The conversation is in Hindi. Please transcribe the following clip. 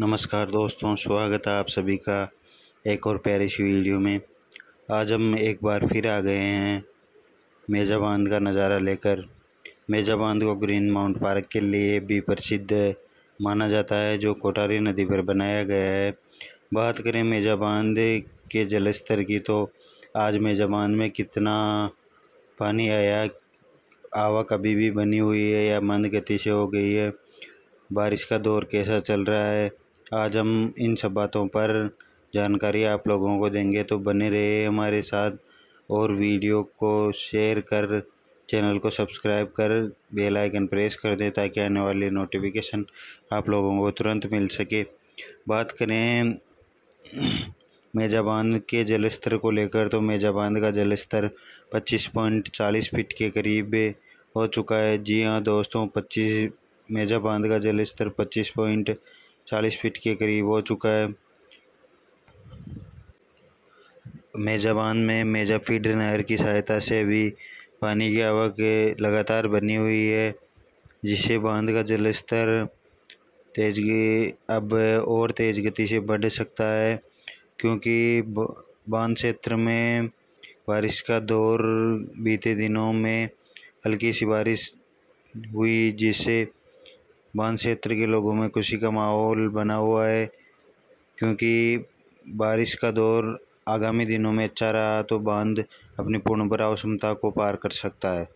नमस्कार दोस्तों स्वागत है आप सभी का एक और प्यारी वीडियो में आज हम एक बार फिर आ गए हैं मेजा बांध का नज़ारा लेकर मेजा बांध को ग्रीन माउंट पार्क के लिए भी प्रसिद्ध माना जाता है जो कोटारी नदी पर बनाया गया है बात करें मेजा बांध के जलस्तर की तो आज मेजा बांध में कितना पानी आया आवा कभी भी बनी हुई है या मंद गति से हो गई है बारिश का दौर कैसा चल रहा है आज हम इन सब बातों पर जानकारी आप लोगों को देंगे तो बने रहे हमारे साथ और वीडियो को शेयर कर चैनल को सब्सक्राइब कर बेल आइकन प्रेस कर दें ताकि आने वाले नोटिफिकेशन आप लोगों को तुरंत मिल सके बात करें मेजा बांध के जलस्तर को लेकर तो मेजा बांध का जलस्तर पच्चीस पॉइंट चालीस फीट के करीब हो चुका है जी हाँ दोस्तों 25 मेजा बांध का जलस्तर पच्चीस पॉइंट चालीस फीट के करीब हो चुका है मेजा बांध में मेजा फीड नहर की सहायता से भी पानी की आवक लगातार बनी हुई है जिससे बांध का जलस्तर तेज अब और तेज़ गति से बढ़ सकता है क्योंकि बांध क्षेत्र में बारिश का दौर बीते दिनों में हल्की सी बारिश हुई जिससे बांध क्षेत्र के लोगों में खुशी का माहौल बना हुआ है क्योंकि बारिश का दौर आगामी दिनों में अच्छा रहा तो बांध अपनी पूर्ण भराव क्षमता को पार कर सकता है